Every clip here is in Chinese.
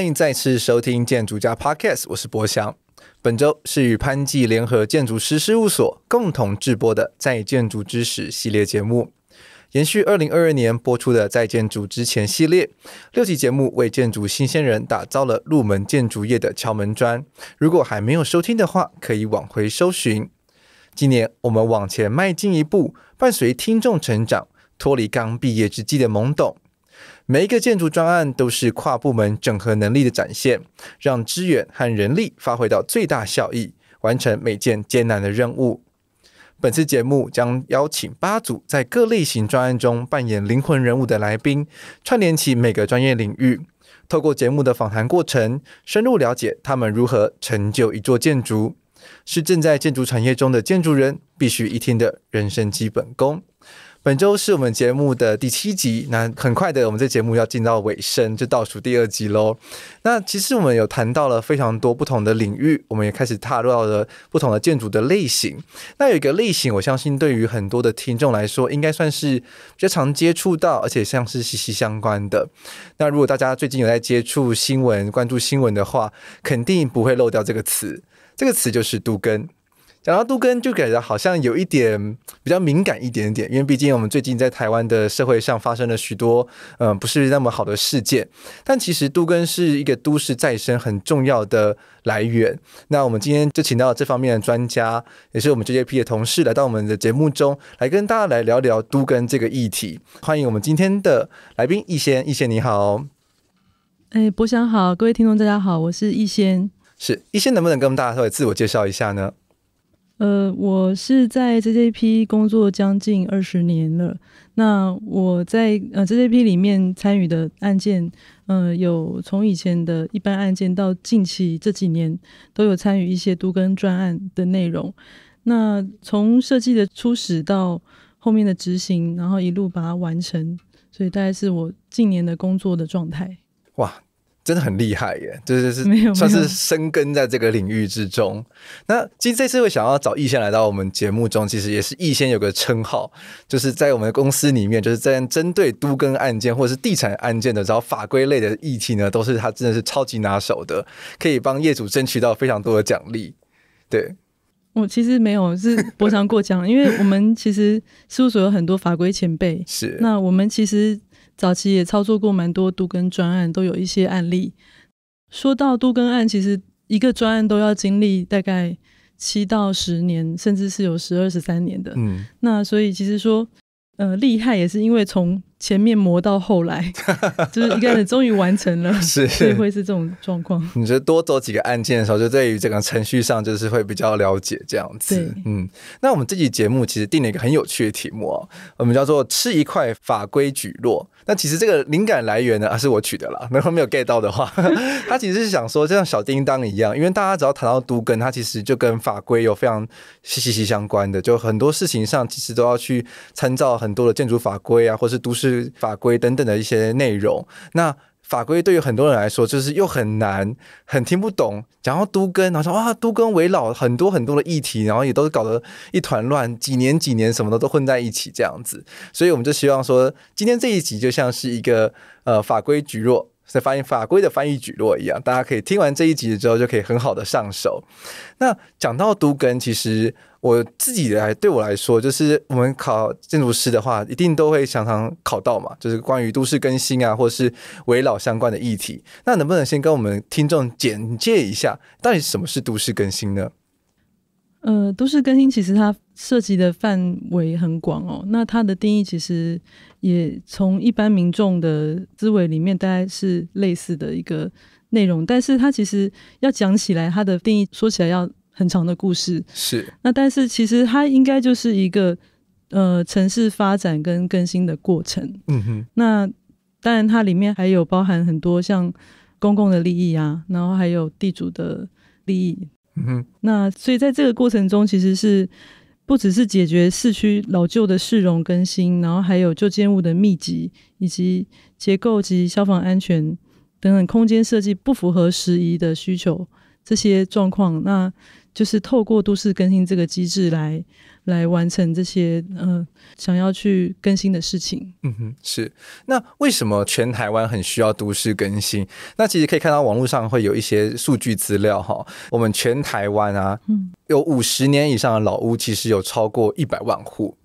欢迎再次收听《建筑家 Podcast》，我是博翔。本周是与潘记联合建筑师事务所共同制播的《在建筑知识》系列节目，延续二零二二年播出的《在建筑之前》系列六集节目，为建筑新鲜人打造了入门建筑业的敲门砖。如果还没有收听的话，可以往回搜寻。今年我们往前迈进一步，伴随听众成长，脱离刚毕业之际的懵懂。每一个建筑专案都是跨部门整合能力的展现，让资源和人力发挥到最大效益，完成每件艰难的任务。本次节目将邀请八组在各类型专案中扮演灵魂人物的来宾，串联起每个专业领域。透过节目的访谈过程，深入了解他们如何成就一座建筑，是正在建筑产业中的建筑人必须一听的人生基本功。本周是我们节目的第七集，那很快的，我们这节目要进到尾声，就倒数第二集喽。那其实我们有谈到了非常多不同的领域，我们也开始踏入到了不同的建筑的类型。那有一个类型，我相信对于很多的听众来说，应该算是比较常接触到，而且像是息息相关的。那如果大家最近有在接触新闻、关注新闻的话，肯定不会漏掉这个词。这个词就是杜根。讲到都根，就感觉好像有一点比较敏感一点点，因为毕竟我们最近在台湾的社会上发生了许多嗯不是那么好的事件。但其实都根是一个都市再生很重要的来源。那我们今天就请到这方面的专家，也是我们 GDP 的同事，来到我们的节目中来跟大家来聊聊都根这个议题。欢迎我们今天的来宾易先，易先你好。哎，博翔好，各位听众大家好，我是易先。是易先，能不能跟大家稍微自我介绍一下呢？呃，我是在 ZJP 工作将近二十年了。那我在呃 ZJP 里面参与的案件，嗯，有从以前的一般案件到近期这几年，都有参与一些都根专案的内容。那从设计的初始到后面的执行，然后一路把它完成，所以大概是我近年的工作的状态。哇！真的很厉害耶，就是是算是生根在这个领域之中。那其实这次会想要找逸仙来到我们节目中，其实也是逸仙有个称号，就是在我们公司里面，就是在针对都更案件或者是地产案件的，然后法规类的议题呢，都是他真的是超级拿手的，可以帮业主争取到非常多的奖励。对，我其实没有是博祥过奖，因为我们其实事务所有很多法规前辈，是那我们其实。早期也操作过蛮多杜根专案，都有一些案例。说到杜根案，其实一个专案都要经历大概七到十年，甚至是有十二十三年的。嗯，那所以其实说，呃，厉害也是因为从。前面磨到后来，就是一开始终于完成了，所以会是这种状况。你觉得多走几个案件的时候，就对于整个程序上就是会比较了解这样子。对，嗯，那我们这集节目其实定了一个很有趣的题目哦，我们叫做“吃一块法规举落”。那其实这个灵感来源呢，啊、是我取的了。如果没有 get 到的话，他其实是想说，就像小叮当一样，因为大家只要谈到都跟，它其实就跟法规有非常息息相关的，就很多事情上其实都要去参照很多的建筑法规啊，或是都市。法规等等的一些内容，那法规对于很多人来说，就是又很难，很听不懂。然后都跟，然后说啊，都跟围老很多很多的议题，然后也都搞得一团乱，几年几年什么的都混在一起这样子。所以我们就希望说，今天这一集就像是一个呃法规局弱。在翻译法规的翻译举落一样，大家可以听完这一集之后就可以很好的上手。那讲到读根，其实我自己来对我来说，就是我们考建筑师的话，一定都会常常考到嘛，就是关于都市更新啊，或是围绕相关的议题。那能不能先跟我们听众简介一下，到底什么是都市更新呢？呃，都市更新其实它涉及的范围很广哦。那它的定义其实也从一般民众的思维里面，大概是类似的一个内容。但是它其实要讲起来，它的定义说起来要很长的故事。是。那但是其实它应该就是一个呃城市发展跟更新的过程。嗯哼。那当然它里面还有包含很多像公共的利益啊，然后还有地主的利益。那所以在这个过程中，其实是不只是解决市区老旧的市容更新，然后还有旧建物的密集，以及结构及消防安全等等空间设计不符合时宜的需求这些状况。那就是透过都市更新这个机制来来完成这些嗯想要去更新的事情，嗯哼是。那为什么全台湾很需要都市更新？那其实可以看到网络上会有一些数据资料哈，我们全台湾啊，有五十年以上的老屋其实有超过一百万户。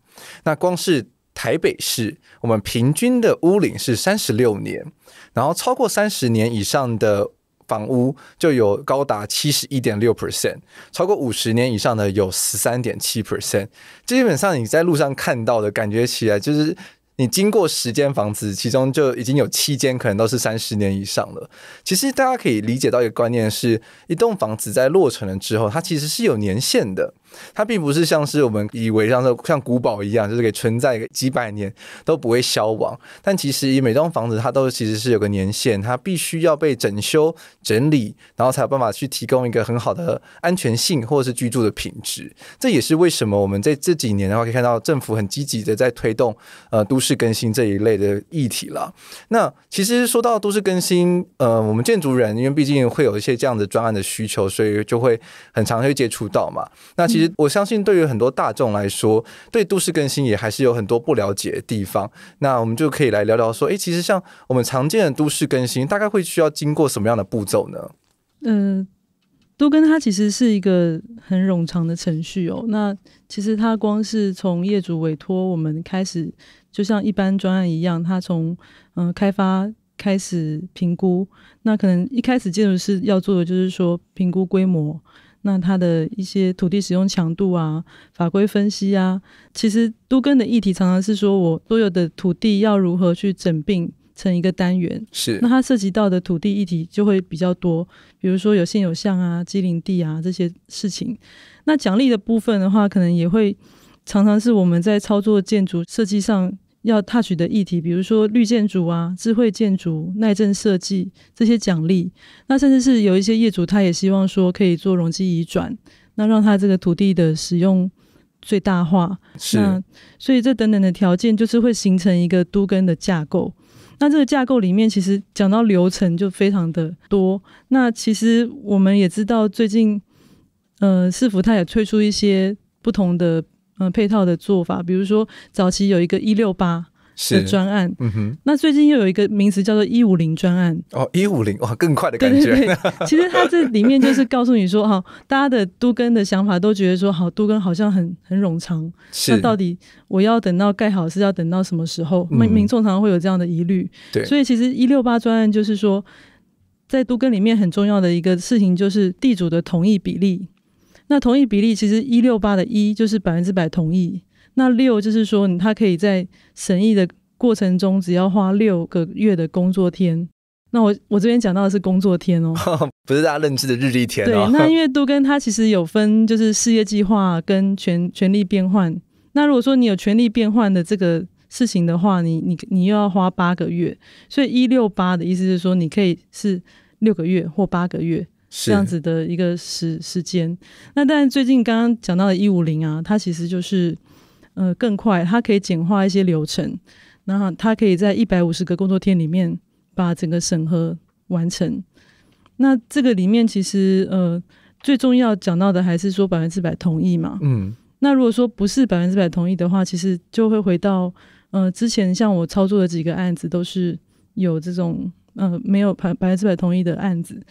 那光是台北市，我们平均的屋龄是三十六年，然后超过三十年以上的。房屋就有高达七十一点六 percent，超过五十年以上的有十三点七 percent。基本上你在路上看到的感觉起来，就是你经过十间房子，其中就已经有七间可能都是三十年以上了。其实大家可以理解到一个观念，是一栋房子在落成了之后，它其实是有年限的。它并不是像是我们以为像说像古堡一样，就是可以存在几百年都不会消亡。但其实每栋房子它都其实是有个年限，它必须要被整修整理，然后才有办法去提供一个很好的安全性或者是居住的品质。这也是为什么我们在这几年的话可以看到政府很积极的在推动呃都市更新这一类的议题了。那其实说到都市更新，呃，我们建筑人因为毕竟会有一些这样的专案的需求，所以就会很常会接触到嘛。那其实。我相信对于很多大众来说，对都市更新也还是有很多不了解的地方。那我们就可以来聊聊说，哎，其实像我们常见的都市更新，大概会需要经过什么样的步骤呢？嗯，都跟它其实是一个很冗长的程序哦。那其实它光是从业主委托我们开始，就像一般专案一样，它从嗯开发开始评估。那可能一开始建筑师要做的就是说评估规模。那它的一些土地使用强度啊、法规分析啊，其实都更的议题常常是说，我所有的土地要如何去整并成一个单元。是，那它涉及到的土地议题就会比较多，比如说有现有项啊、基林地啊这些事情。那奖励的部分的话，可能也会常常是我们在操作建筑设计上。要踏取的议题，比如说绿建筑啊、智慧建筑、耐震设计这些奖励，那甚至是有一些业主，他也希望说可以做容积移转，那让他这个土地的使用最大化。是所以这等等的条件就是会形成一个都跟的架构。那这个架构里面，其实讲到流程就非常的多。那其实我们也知道，最近嗯市府它也推出一些不同的。嗯，配套的做法，比如说早期有一个一六八的专案，嗯哼，那最近又有一个名词叫做一五零专案。哦，一五零，哇，更快的感觉。对对 对，其实它这里面就是告诉你说，哈，大家的都跟的想法都觉得说，好，都跟好像很很冗长。是，那到底我要等到盖好是要等到什么时候？民民众常常会有这样的疑虑。对，所以其实一六八专案就是说，在都跟里面很重要的一个事情，就是地主的同意比例。那同意比例其实一六八的一就是百分之百同意，那六就是说他可以在审议的过程中只要花六个月的工作天。那我我这边讲到的是工作天哦，不是大家认知的日历天。对，那因为杜根他其实有分就是事业计划跟权权力变换。那如果说你有权力变换的这个事情的话，你你你又要花八个月。所以一六八的意思是说你可以是六个月或八个月。这样子的一个时时间，那但是最近刚刚讲到的“一五零”啊，它其实就是，呃，更快，它可以简化一些流程，然后它可以在一百五十个工作天里面把整个审核完成。那这个里面其实呃，最重要讲到的还是说百分之百同意嘛。嗯，那如果说不是百分之百同意的话，其实就会回到呃之前像我操作的几个案子都是有这种呃没有百百分之百同意的案子。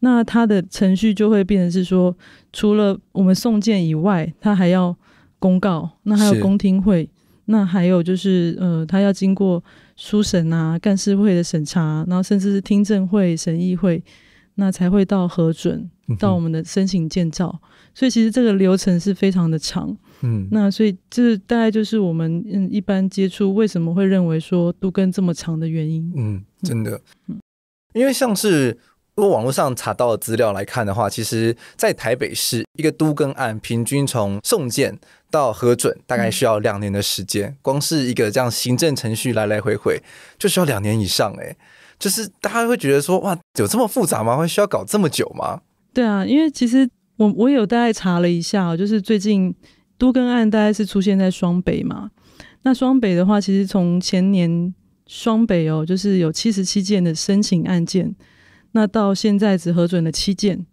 那他的程序就会变成是说，除了我们送件以外，他还要公告，那还有公听会，那还有就是呃，他要经过书审啊、干事会的审查，然后甚至是听证会、审议会，那才会到核准到我们的申请建造。所以其实这个流程是非常的长。嗯，那所以这大概就是我们嗯一般接触为什么会认为说都跟这么长的原因。嗯，真的，嗯，因为像是。如果网络上查到的资料来看的话，其实，在台北市一个都更案，平均从送件到核准，大概需要两年的时间。光是一个这样行政程序来来回回，就需要两年以上。诶，就是大家会觉得说，哇，有这么复杂吗？会需要搞这么久吗？对啊，因为其实我我有大概查了一下，就是最近都更案大概是出现在双北嘛。那双北的话，其实从前年双北哦，就是有七十七件的申请案件。那到现在只核准了七件，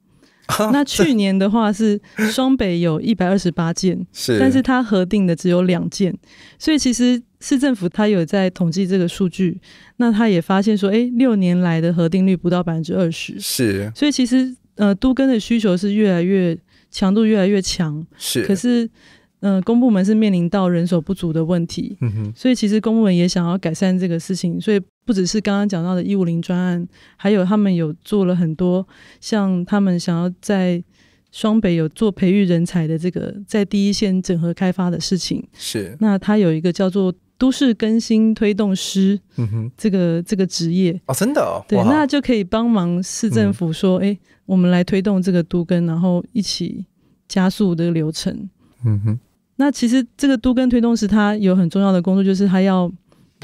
那去年的话是双北有一百二十八件，是，但是它核定的只有两件，所以其实市政府它有在统计这个数据，那他也发现说，哎，六年来的核定率不到百分之二十，是，所以其实呃，都更的需求是越来越强度越来越强，是，可是嗯，公部门是面临到人手不足的问题，嗯哼，所以其实公部门也想要改善这个事情，所以。不只是刚刚讲到的“一五零”专案，还有他们有做了很多，像他们想要在双北有做培育人才的这个在第一线整合开发的事情。是。那他有一个叫做“都市更新推动师”这个这个职业。哦，真的。对。那就可以帮忙市政府说：“哎，我们来推动这个都更，然后一起加速的流程。”嗯哼。那其实这个都更推动师他有很重要的工作，就是他要。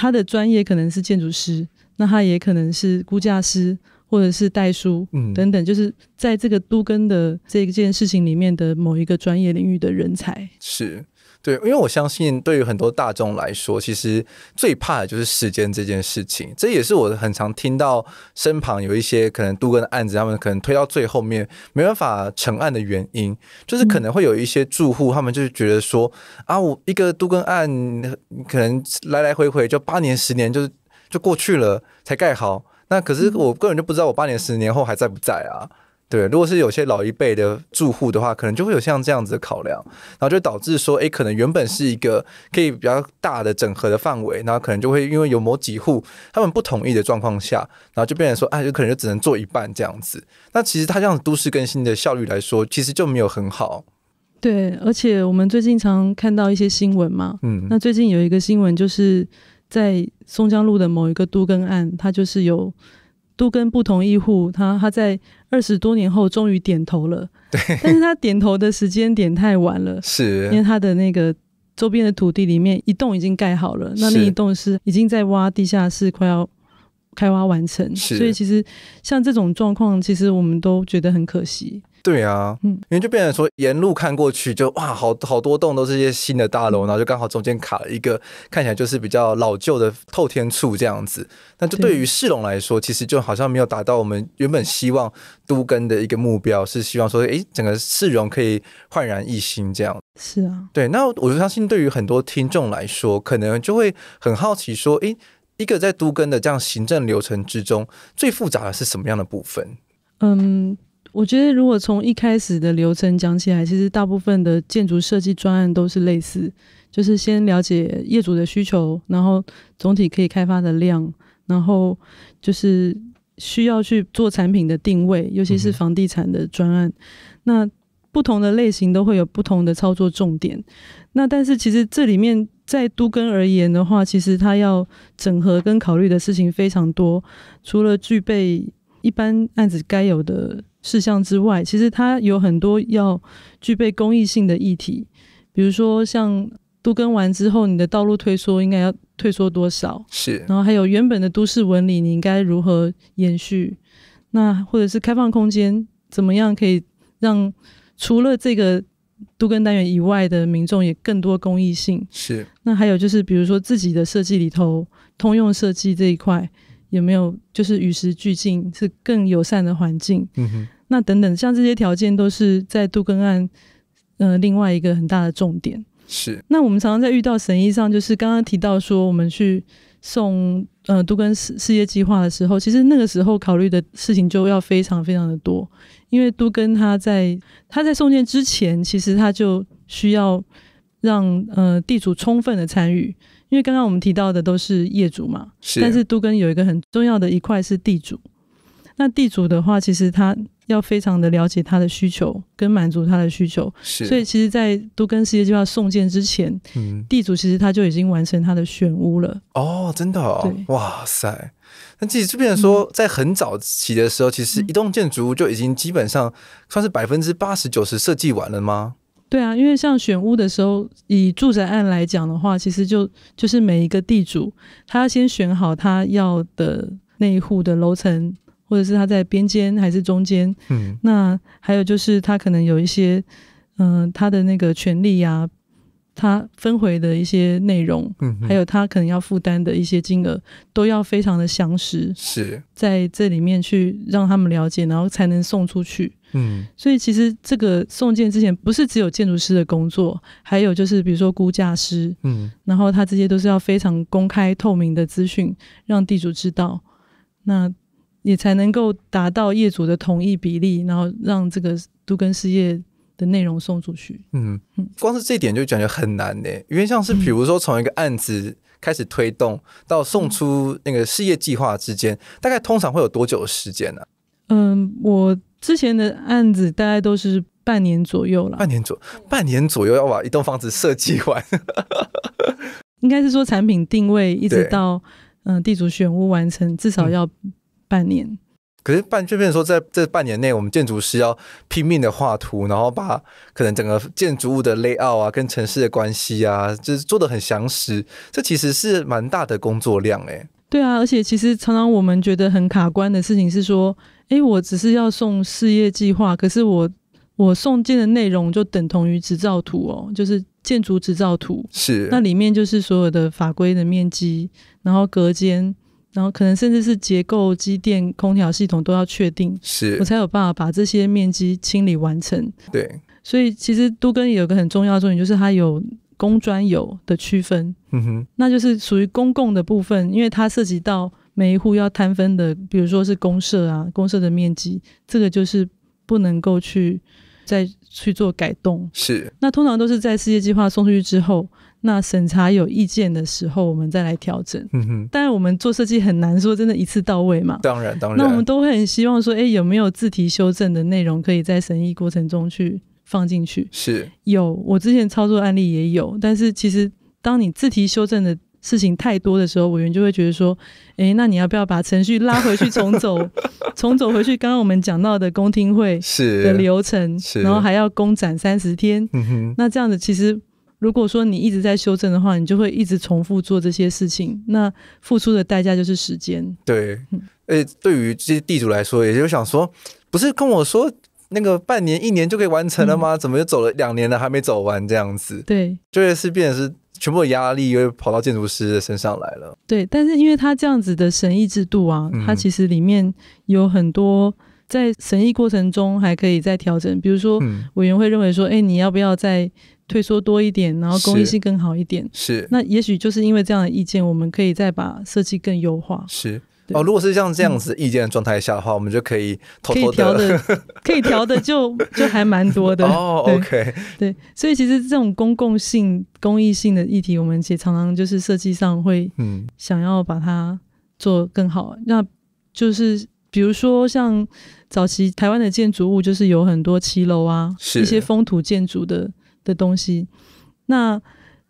他的专业可能是建筑师，那他也可能是估价师，或者是代书，等等，就是在这个都跟的这件事情里面的某一个专业领域的人才是。对，因为我相信，对于很多大众来说，其实最怕的就是时间这件事情。这也是我很常听到，身旁有一些可能都跟案子，他们可能推到最后面，没办法成案的原因，就是可能会有一些住户，他们就是觉得说，啊，我一个都跟案，可能来来回回就八年十年，就是就过去了才盖好。那可是我个人就不知道，我八年十年后还在不在啊。对，如果是有些老一辈的住户的话，可能就会有像这样子的考量，然后就导致说，哎，可能原本是一个可以比较大的整合的范围，然后可能就会因为有某几户他们不同意的状况下，然后就变成说，哎，就可能就只能做一半这样子。那其实它这样都市更新的效率来说，其实就没有很好。对，而且我们最近常看到一些新闻嘛，嗯，那最近有一个新闻就是在松江路的某一个都更案，它就是有。都跟不同医护，他他在二十多年后终于点头了，对，但是他点头的时间点太晚了，是因为他的那个周边的土地里面一栋已经盖好了，那另一栋是已经在挖地下室，快要开挖完成，所以其实像这种状况，其实我们都觉得很可惜。对啊，嗯，因为就变成说沿路看过去，就哇，好好多栋都是些新的大楼，然后就刚好中间卡了一个看起来就是比较老旧的透天处这样子。那就对于市容来说，其实就好像没有达到我们原本希望都根的一个目标，是希望说，哎，整个市容可以焕然一新这样。是啊，对。那我就相信，对于很多听众来说，可能就会很好奇说，哎，一个在都根的这样行政流程之中，最复杂的是什么样的部分？嗯。我觉得，如果从一开始的流程讲起来，其实大部分的建筑设计专案都是类似，就是先了解业主的需求，然后总体可以开发的量，然后就是需要去做产品的定位，尤其是房地产的专案。那不同的类型都会有不同的操作重点。那但是其实这里面在都跟而言的话，其实它要整合跟考虑的事情非常多，除了具备一般案子该有的。事项之外，其实它有很多要具备公益性的议题，比如说像都更完之后，你的道路退缩应该要退缩多少？是。然后还有原本的都市纹理，你应该如何延续？那或者是开放空间，怎么样可以让除了这个都更单元以外的民众也更多公益性？是。那还有就是，比如说自己的设计里头，通用设计这一块。有没有就是与时俱进，是更友善的环境？嗯哼，那等等，像这些条件都是在杜根案，呃，另外一个很大的重点。是，那我们常常在遇到审议上，就是刚刚提到说，我们去送呃杜根世事业计划的时候，其实那个时候考虑的事情就要非常非常的多，因为杜根他在他在送件之前，其实他就需要让呃地主充分的参与。因为刚刚我们提到的都是业主嘛，但是都跟有一个很重要的一块是地主。那地主的话，其实他要非常的了解他的需求，跟满足他的需求。是，所以其实，在都跟事业计划送建之前，嗯，地主其实他就已经完成他的选屋了。哦，真的，哇塞！那自己这边说，在很早期的时候，其实一栋建筑物就已经基本上算是百分之八十九十设计完了吗？对啊，因为像选屋的时候，以住宅案来讲的话，其实就就是每一个地主，他要先选好他要的那一户的楼层，或者是他在边间还是中间。嗯，那还有就是他可能有一些，嗯，他的那个权利呀。他分回的一些内容，嗯，还有他可能要负担的一些金额，都要非常的详实，是在这里面去让他们了解，然后才能送出去，嗯，所以其实这个送件之前不是只有建筑师的工作，还有就是比如说估价师，嗯，然后他这些都是要非常公开透明的资讯，让地主知道，那也才能够达到业主的同意比例，然后让这个都跟事业。的内容送出去，嗯，光是这点就感觉很难呢。因为像是比如说从一个案子开始推动到送出那个事业计划之间，大概通常会有多久的时间呢？嗯，我之前的案子大概都是半年左右了。半年左，半年左右要把一栋房子设计完，应该是说产品定位一直到嗯地主选屋完成，至少要半年。可是半这边说，在这半年内，我们建筑师要拼命的画图，然后把可能整个建筑物的 layout 啊，跟城市的关系啊，就是做的很详实。这其实是蛮大的工作量诶。对啊，而且其实常常我们觉得很卡关的事情是说，哎，我只是要送事业计划，可是我我送建的内容就等同于执照图哦，就是建筑执照图。是。那里面就是所有的法规的面积，然后隔间。然后可能甚至是结构机电空调系统都要确定，是我才有办法把这些面积清理完成。对，所以其实都跟有个很重要的重点，就是它有公专有的区分。嗯哼，那就是属于公共的部分，因为它涉及到每一户要摊分的，比如说是公社啊，公社的面积，这个就是不能够去再去做改动。是，那通常都是在世界计划送出去之后。那审查有意见的时候，我们再来调整。嗯哼。但是我们做设计很难说真的一次到位嘛。当然，当然。那我们都会很希望说，哎，有没有自提修正的内容，可以在审议过程中去放进去？是有，我之前操作案例也有。但是其实，当你自提修正的事情太多的时候，委员就会觉得说，哎，那你要不要把程序拉回去重走？重走回去，刚刚我们讲到的公听会是的流程，然后还要公展三十天。嗯哼。那这样子其实。如果说你一直在修正的话，你就会一直重复做这些事情，那付出的代价就是时间。对，而且对于这些地主来说，也就想说，不是跟我说那个半年、一年就可以完成了吗？怎么又走了两年了，还没走完这样子？对，就是变成是全部压力又跑到建筑师的身上来了。对，但是因为他这样子的审议制度啊，它其实里面有很多在审议过程中还可以再调整，比如说委员会认为说，哎，你要不要再退缩多一点，然后公益性更好一点。是，那也许就是因为这样的意见，我们可以再把设计更优化。是哦，如果是像这样子意见的状态下的话，我们就可以偷偷调的，可以调的就就还蛮多的 哦。OK，对，所以其实这种公共性、公益性的议题，我们实常常就是设计上会嗯想要把它做更好。那就是比如说像早期台湾的建筑物，就是有很多骑楼啊，一些风土建筑的。的东西，那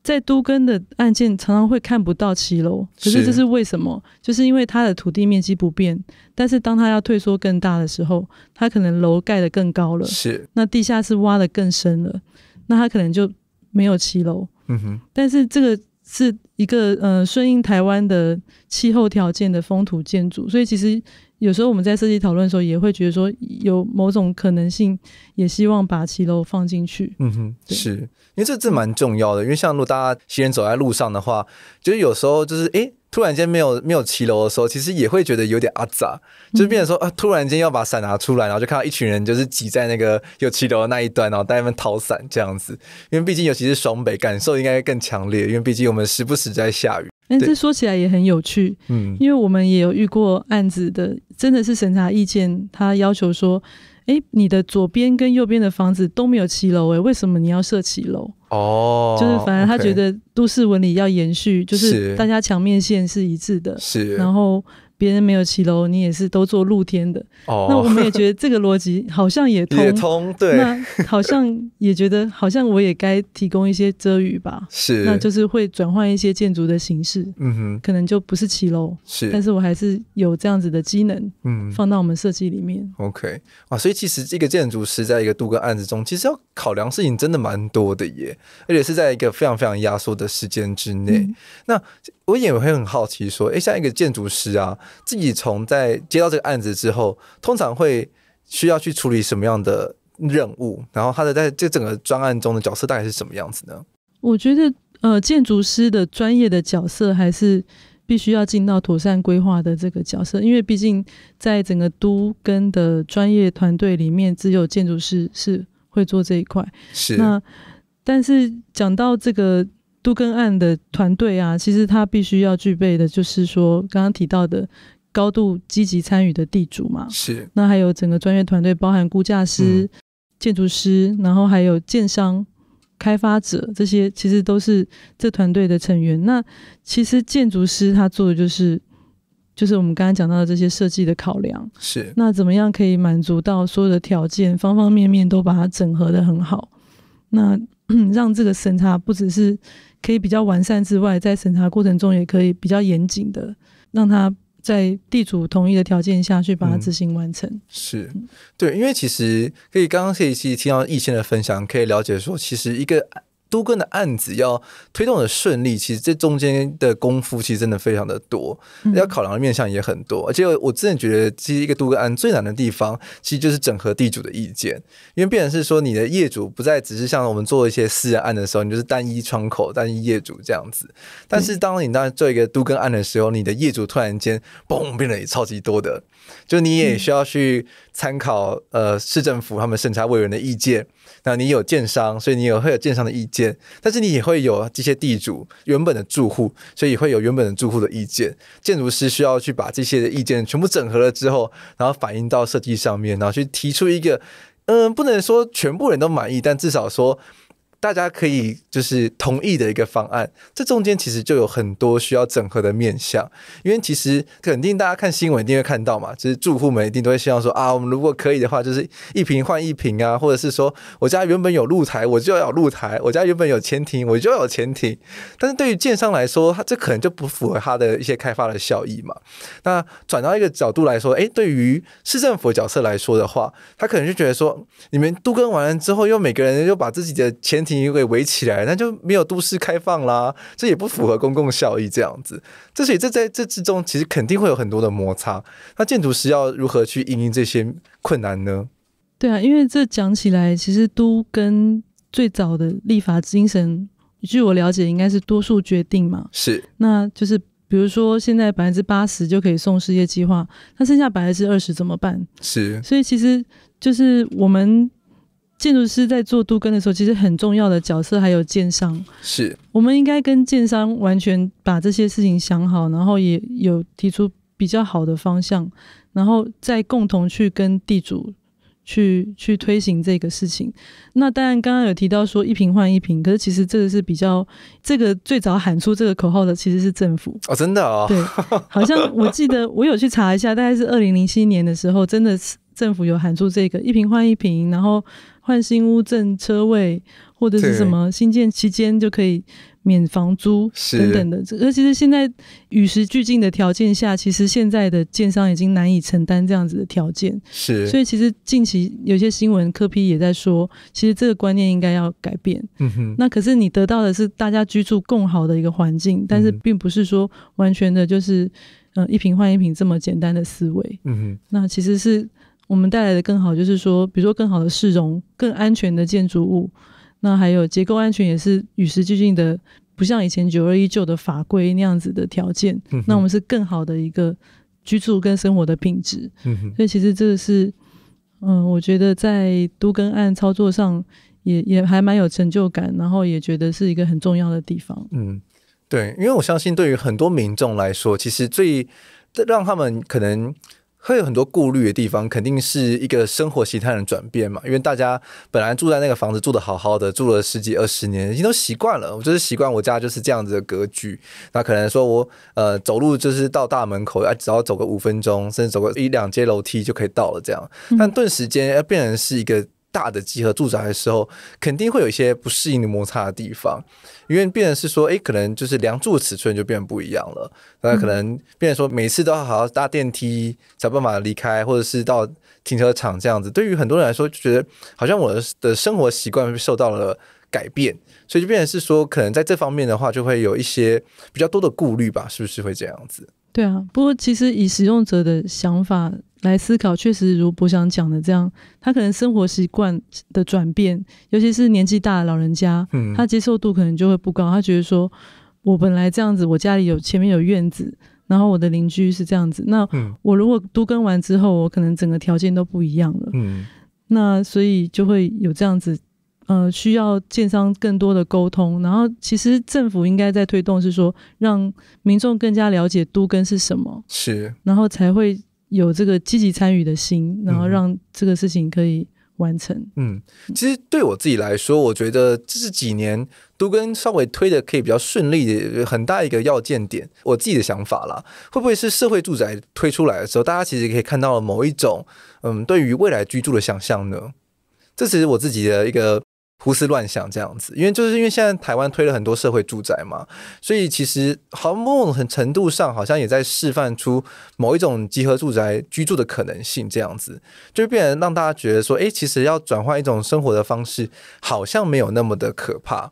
在都更的案件常常会看不到骑楼，可是这是为什么？就是因为它的土地面积不变，但是当它要退缩更大的时候，它可能楼盖得更高了，是，那地下室挖得更深了，那它可能就没有骑楼。嗯哼，但是这个是一个呃顺应台湾的气候条件的风土建筑，所以其实。有时候我们在设计讨论的时候，也会觉得说有某种可能性，也希望把骑楼放进去。嗯哼，是因为这这蛮重要的，因为像如果大家行人走在路上的话，就是有时候就是哎，突然间没有没有骑楼的时候，其实也会觉得有点阿杂，就是变成说啊，突然间要把伞拿出来，然后就看到一群人就是挤在那个有骑楼的那一端，然后在那边掏伞这样子。因为毕竟尤其是双北，感受应该会更强烈，因为毕竟我们时不时在下雨。但这说起来也很有趣，嗯，因为我们也有遇过案子的，真的是审查意见，他要求说，哎，你的左边跟右边的房子都没有七楼，哎，为什么你要设七楼？哦，就是反而他觉得都市纹理要延续，就是大家墙面线是一致的，是，然后。别人没有骑楼，你也是都做露天的。哦，那我们也觉得这个逻辑好像也通，也通对。那好像也觉得好像我也该提供一些遮雨吧。是，那就是会转换一些建筑的形式。嗯哼，可能就不是骑楼。是，但是我还是有这样子的机能。嗯，放到我们设计里面。OK，啊，所以其实这个建筑师在一个度个案子中，其实要考量事情真的蛮多的耶，而且是在一个非常非常压缩的时间之内。那。我也会很好奇，说，哎，像一个建筑师啊，自己从在接到这个案子之后，通常会需要去处理什么样的任务？然后他的在这整个专案中的角色，大概是什么样子呢？我觉得，呃，建筑师的专业的角色还是必须要进到妥善规划的这个角色，因为毕竟在整个都跟的专业团队里面，只有建筑师是会做这一块。是那，但是讲到这个。杜根案的团队啊，其实他必须要具备的就是说刚刚提到的，高度积极参与的地主嘛。是。那还有整个专业团队，包含估价师、建筑师，然后还有建商、开发者，这些其实都是这团队的成员。那其实建筑师他做的就是，就是我们刚刚讲到的这些设计的考量。是。那怎么样可以满足到所有的条件，方方面面都把它整合的很好？那。让这个审查不只是可以比较完善之外，在审查过程中也可以比较严谨的，让他在地主同意的条件下去把它执行完成。是对，因为其实可以刚刚可以去听到易先的分享，可以了解说其实一个。都更的案子要推动的顺利，其实这中间的功夫其实真的非常的多，要考量的面向也很多。而且我真的觉得，其实一个都更案最难的地方，其实就是整合地主的意见，因为变然是说你的业主不再只是像我们做一些私人案的时候，你就是单一窗口、单一业主这样子。但是当你当做一个都更案的时候，你的业主突然间，嘣，变得也超级多的。就你也需要去参考呃市政府他们审查委员的意见，那你有建商，所以你也会有建商的意见，但是你也会有这些地主原本的住户，所以会有原本的住户的意见。建筑师需要去把这些的意见全部整合了之后，然后反映到设计上面，然后去提出一个，嗯，不能说全部人都满意，但至少说。大家可以就是同意的一个方案，这中间其实就有很多需要整合的面向，因为其实肯定大家看新闻一定会看到嘛，就是住户们一定都会希望说啊，我们如果可以的话，就是一瓶换一瓶啊，或者是说我家原本有露台我就要露台，我家原本有前庭我就有前庭。但是对于建商来说，他这可能就不符合他的一些开发的效益嘛。那转到一个角度来说，哎，对于市政府角色来说的话，他可能就觉得说，你们都跟完了之后，又每个人又把自己的前庭。因给围起来，那就没有都市开放啦，这也不符合公共效益这样子。这所以这在这之中，其实肯定会有很多的摩擦。那建图师要如何去应应这些困难呢？对啊，因为这讲起来，其实都跟最早的立法精神，据我了解，应该是多数决定嘛。是，那就是比如说现在百分之八十就可以送事业计划，那剩下百分之二十怎么办？是，所以其实就是我们。建筑师在做杜根的时候，其实很重要的角色还有建商，是我们应该跟建商完全把这些事情想好，然后也有提出比较好的方向，然后再共同去跟地主去去推行这个事情。那当然，刚刚有提到说一平换一平，可是其实这个是比较，这个最早喊出这个口号的其实是政府哦，真的哦，对，好像我记得我有去查一下，大概是二零零七年的时候，真的是政府有喊出这个一平换一平，然后。换新屋赠车位，或者是什么新建期间就可以免房租等等的。而其实现在与时俱进的条件下，其实现在的建商已经难以承担这样子的条件。是，所以其实近期有些新闻柯批也在说，其实这个观念应该要改变。嗯哼。那可是你得到的是大家居住更好的一个环境，但是并不是说完全的就是嗯一瓶换一瓶这么简单的思维。嗯哼。那其实是。我们带来的更好，就是说，比如说更好的市容、更安全的建筑物，那还有结构安全也是与时俱进的，不像以前九二一旧的法规那样子的条件。那我们是更好的一个居住跟生活的品质。所以其实这个是，嗯，我觉得在都跟案操作上也也还蛮有成就感，然后也觉得是一个很重要的地方。嗯，对，因为我相信对于很多民众来说，其实最让他们可能。会有很多顾虑的地方，肯定是一个生活形态的转变嘛。因为大家本来住在那个房子住的好好的，住了十几二十年，已经都习惯了。我就是习惯我家就是这样子的格局。那可能说我呃走路就是到大门口，哎，只要走个五分钟，甚至走个一两阶楼梯就可以到了。这样，但顿时间要变成是一个。大的集合住宅的时候，肯定会有一些不适应的摩擦的地方，因为变的是说，哎，可能就是梁柱尺寸就变不一样了，那可能变说每次都要好好搭电梯，想办法离开，或者是到停车场这样子。对于很多人来说，就觉得好像我的的生活习惯受到了改变，所以就变的是说，可能在这方面的话，就会有一些比较多的顾虑吧，是不是会这样子？对啊，不过其实以使用者的想法来思考，确实如博翔讲的这样，他可能生活习惯的转变，尤其是年纪大的老人家，他接受度可能就会不高。他觉得说，我本来这样子，我家里有前面有院子，然后我的邻居是这样子，那我如果都跟完之后，我可能整个条件都不一样了。那所以就会有这样子。呃，需要建商更多的沟通，然后其实政府应该在推动，是说让民众更加了解都跟是什么，是，然后才会有这个积极参与的心，然后让这个事情可以完成。嗯，其实对我自己来说，我觉得这是几年都跟稍微推的可以比较顺利，的很大一个要件点。我自己的想法啦，会不会是社会住宅推出来的时候，大家其实可以看到某一种，嗯，对于未来居住的想象呢？这是我自己的一个。胡思乱想这样子，因为就是因为现在台湾推了很多社会住宅嘛，所以其实好某种程度上好像也在示范出某一种集合住宅居住的可能性，这样子就变得让大家觉得说，哎，其实要转换一种生活的方式，好像没有那么的可怕。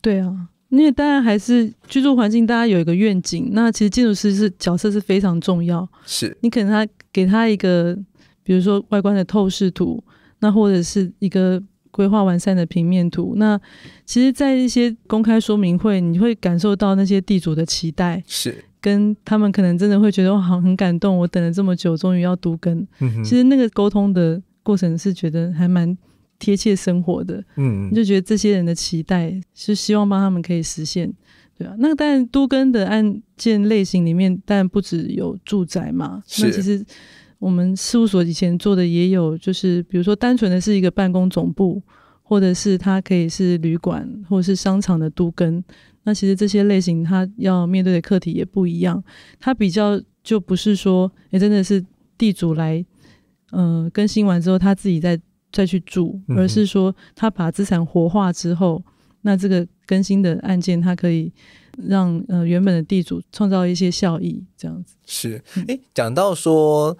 对啊，因为当然还是居住环境，大家有一个愿景，那其实建筑师是角色是非常重要。是你可能他给他一个，比如说外观的透视图，那或者是一个。规划完善的平面图，那其实，在一些公开说明会，你会感受到那些地主的期待，是跟他们可能真的会觉得，哇，很感动，我等了这么久，终于要都跟。其实那个沟通的过程是觉得还蛮贴切生活的，嗯你就觉得这些人的期待是希望帮他们可以实现，对啊。那但都根的案件类型里面，但不只有住宅嘛，那其实。我们事务所以前做的也有，就是比如说，单纯的是一个办公总部，或者是它可以是旅馆，或者是商场的都跟。那其实这些类型，它要面对的课题也不一样。它比较就不是说，哎，真的是地主来，嗯，更新完之后他自己再再去住，而是说他把资产活化之后，那这个更新的案件，它可以让呃原本的地主创造一些效益，这样子。是，哎，讲到说。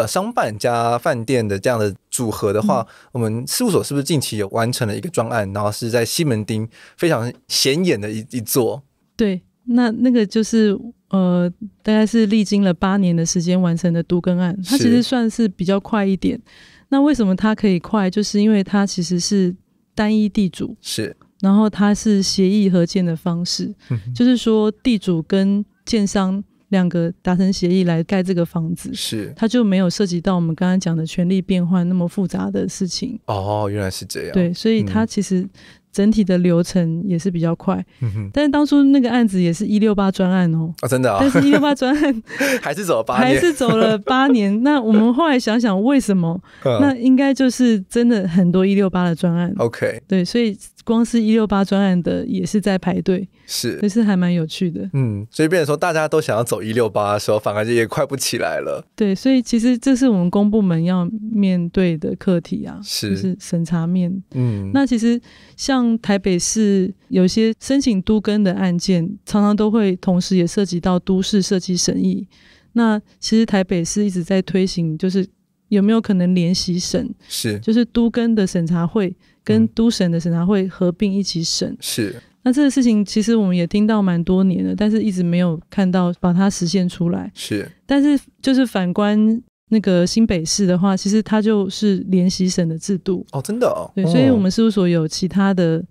呃，商办加饭店的这样的组合的话，我们事务所是不是近期有完成了一个专案？然后是在西门町非常显眼的一一座。对，那那个就是呃，大概是历经了八年的时间完成的都更案，它其实算是比较快一点。那为什么它可以快？就是因为它其实是单一地主，是，然后它是协议合建的方式，就是说地主跟建商。两个达成协议来盖这个房子，是他就没有涉及到我们刚刚讲的权力变换那么复杂的事情。哦，原来是这样。对，所以他其实整体的流程也是比较快。但是当初那个案子也是一六八专案哦。啊，真的。啊、但是一六八专案 还是走了八年，还是走了八年。那我们后来想想，为什么？那应该就是真的很多一六八的专案。OK，对，所以光是一六八专案的也是在排队。是，可是还蛮有趣的。嗯，所以变成说大家都想要走一六八的时候，反而就也快不起来了。对，所以其实这是我们公部门要面对的课题啊，是就是审查面。嗯，那其实像台北市有些申请都根的案件，常常都会同时也涉及到都市设计审议。那其实台北市一直在推行，就是有没有可能联席审？是，就是都根的审查会跟都审的审查会合并一起审？是。那这个事情其实我们也听到蛮多年的，但是一直没有看到把它实现出来。是，但是就是反观那个新北市的话，其实它就是联席审的制度。哦，真的哦。对，所以我们事务所有其他的，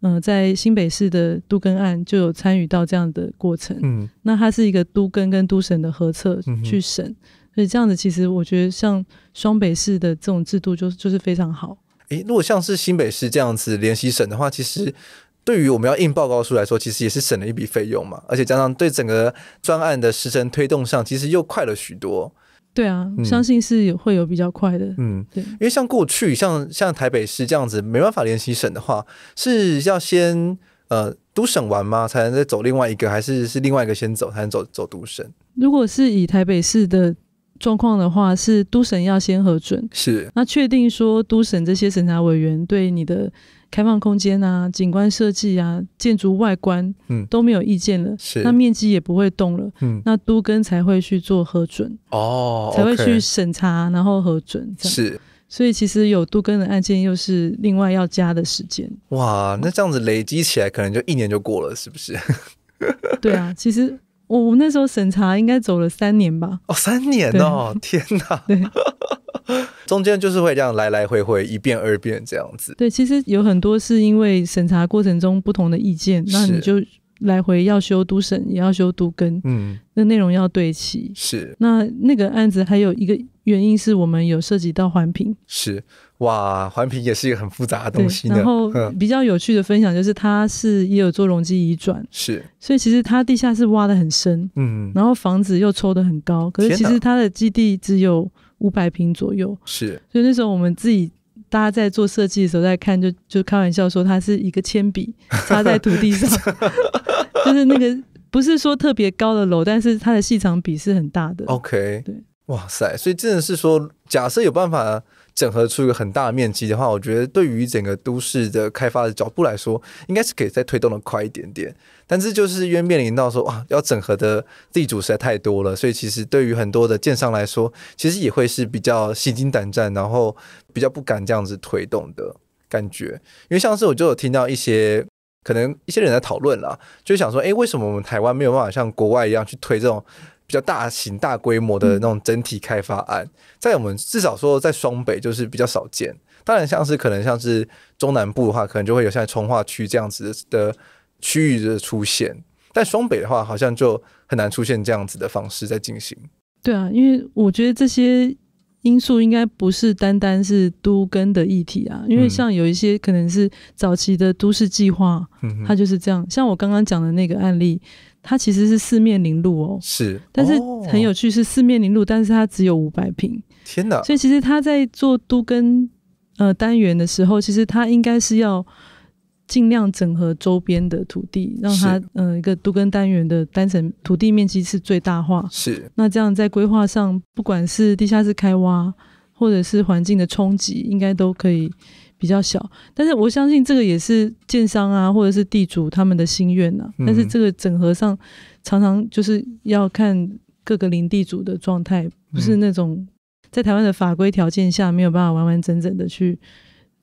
嗯，在新北市的都更案就有参与到这样的过程。嗯，那它是一个都更跟都审的合测去审，所以这样子其实我觉得像双北市的这种制度就就是非常好。哎，如果像是新北市这样子联席审的话，其实。对于我们要印报告书来说，其实也是省了一笔费用嘛，而且加上对整个专案的时程推动上，其实又快了许多。对啊，相信是有会有比较快的。嗯，对，因为像过去，像像台北市这样子，没办法联系省的话，是要先呃，都审完吗，才能再走另外一个，还是是另外一个先走，才能走走都审？如果是以台北市的状况的话，是都审要先核准，是那确定说都审这些审查委员对你的。开放空间啊，景观设计啊，建筑外观，嗯，都没有意见了，是那面积也不会动了，嗯，那都跟才会去做核准哦，才会去审查然后核准，是，所以其实有都根的案件又是另外要加的时间，哇，那这样子累积起来可能就一年就过了，是不是？对啊，其实。我我们那时候审查应该走了三年吧？哦，三年哦，天哪！对，中间就是会这样来来回回一遍二遍这样子。对，其实有很多是因为审查过程中不同的意见，那你就来回要修督审，也要修督根，嗯，那内容要对齐。是，那那个案子还有一个。原因是我们有涉及到环评，是哇，环评也是一个很复杂的东西。然后比较有趣的分享就是，它是也有做容积移转，是，所以其实它地下室挖的很深，嗯，然后房子又抽的很高，可是其实它的基地只有五百平左右，是。所以那时候我们自己大家在做设计的时候在看，就就开玩笑说它是一个铅笔 插在土地上，就是那个不是说特别高的楼，但是它的细长比是很大的。OK，对。哇塞！所以真的是说，假设有办法整合出一个很大的面积的话，我觉得对于整个都市的开发的脚步来说，应该是可以再推动的快一点点。但是就是因为面临到说哇，要整合的地主实在太多了，所以其实对于很多的建商来说，其实也会是比较心惊胆战，然后比较不敢这样子推动的感觉。因为上次我就有听到一些可能一些人在讨论了，就想说，哎，为什么我们台湾没有办法像国外一样去推这种？比较大型、大规模的那种整体开发案，在我们至少说在双北就是比较少见。当然，像是可能像是中南部的话，可能就会有像从化区这样子的区域的出现。但双北的话，好像就很难出现这样子的方式在进行。对啊，因为我觉得这些因素应该不是单单是都跟的议题啊。因为像有一些可能是早期的都市计划，它就是这样。像我刚刚讲的那个案例。它其实是四面临路哦，是，但是很有趣，是四面临路，但是它只有五百平，天哪！所以其实他在做都跟呃单元的时候，其实他应该是要尽量整合周边的土地，让它呃一个都跟单元的单层土地面积是最大化，是。那这样在规划上，不管是地下室开挖或者是环境的冲击，应该都可以。比较小，但是我相信这个也是建商啊，或者是地主他们的心愿呐。但是这个整合上，常常就是要看各个林地主的状态，不是那种在台湾的法规条件下没有办法完完整整的去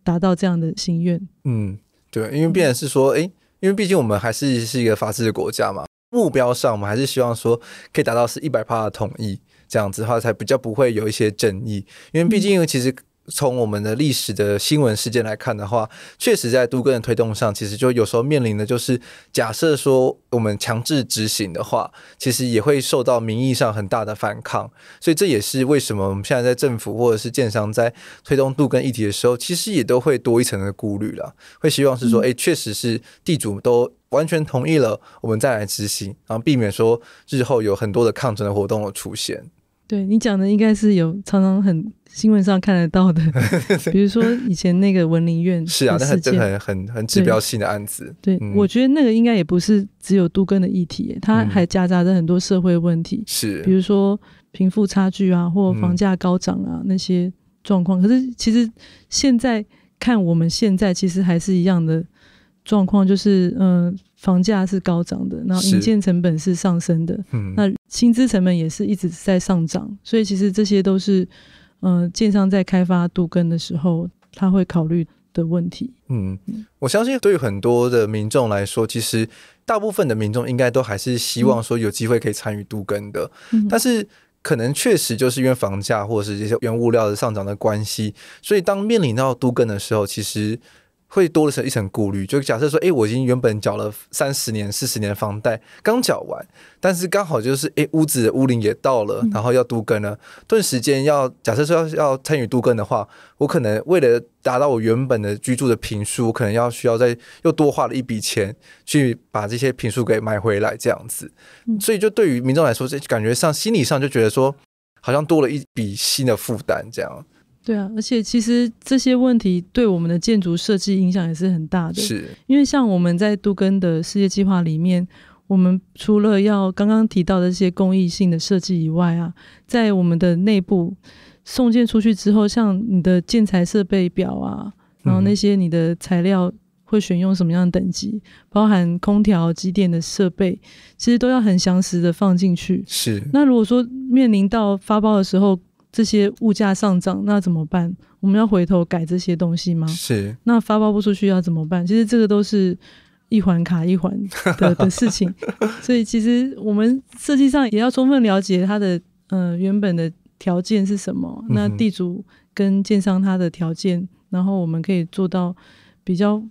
达到这样的心愿。嗯，对，因为变然是说，哎，因为毕竟我们还是是一个法治的国家嘛，目标上我们还是希望说可以达到是一百趴的统一，这样子的话才比较不会有一些争议。因为毕竟其实。从我们的历史的新闻事件来看的话，确实在杜根的推动上，其实就有时候面临的就是，假设说我们强制执行的话，其实也会受到名义上很大的反抗。所以这也是为什么我们现在在政府或者是建商在推动杜根议题的时候，其实也都会多一层的顾虑了，会希望是说，哎，确实是地主都完全同意了，我们再来执行，然后避免说日后有很多的抗争的活动的出现。对你讲的应该是有常常很新闻上看得到的，比如说以前那个文林院是啊，那是真很很很指标性的案子。对，我觉得那个应该也不是只有杜根的议题，它还夹杂着很多社会问题，是，比如说贫富差距啊，或房价高涨啊那些状况。可是其实现在看，我们现在其实还是一样的状况，就是嗯。房价是高涨的，然后引建成本是上升的，嗯，那薪资成本也是一直在上涨，所以其实这些都是，呃，建商在开发杜根的时候他会考虑的问题。嗯，我相信对于很多的民众来说，其实大部分的民众应该都还是希望说有机会可以参与杜根的，但是可能确实就是因为房价或者是这些原物料的上涨的关系，所以当面临到杜根的时候，其实。会多了一层顾虑，就假设说，哎，我已经原本缴了三十年、四十年房贷，刚缴完，但是刚好就是，哎，屋子的屋龄也到了，然后要都更了，顿时间要假设说要要参与都更的话，我可能为了达到我原本的居住的平数，可能要需要再又多花了一笔钱去把这些平数给买回来，这样子，所以就对于民众来说，这感觉上心理上就觉得说，好像多了一笔新的负担，这样。对啊，而且其实这些问题对我们的建筑设计影响也是很大的。是，因为像我们在杜根的世界计划里面，我们除了要刚刚提到的这些公益性的设计以外啊，在我们的内部送件出去之后，像你的建材设备表啊，然后那些你的材料会选用什么样的等级，包含空调机电的设备，其实都要很详实的放进去。是。那如果说面临到发包的时候，这些物价上涨，那怎么办？我们要回头改这些东西吗？是。那发包不出去要怎么办？其实这个都是一环卡一环的的事情，所以其实我们设计上也要充分了解它的，嗯，原本的条件是什么。那地主跟建商他的条件，然后我们可以做到比较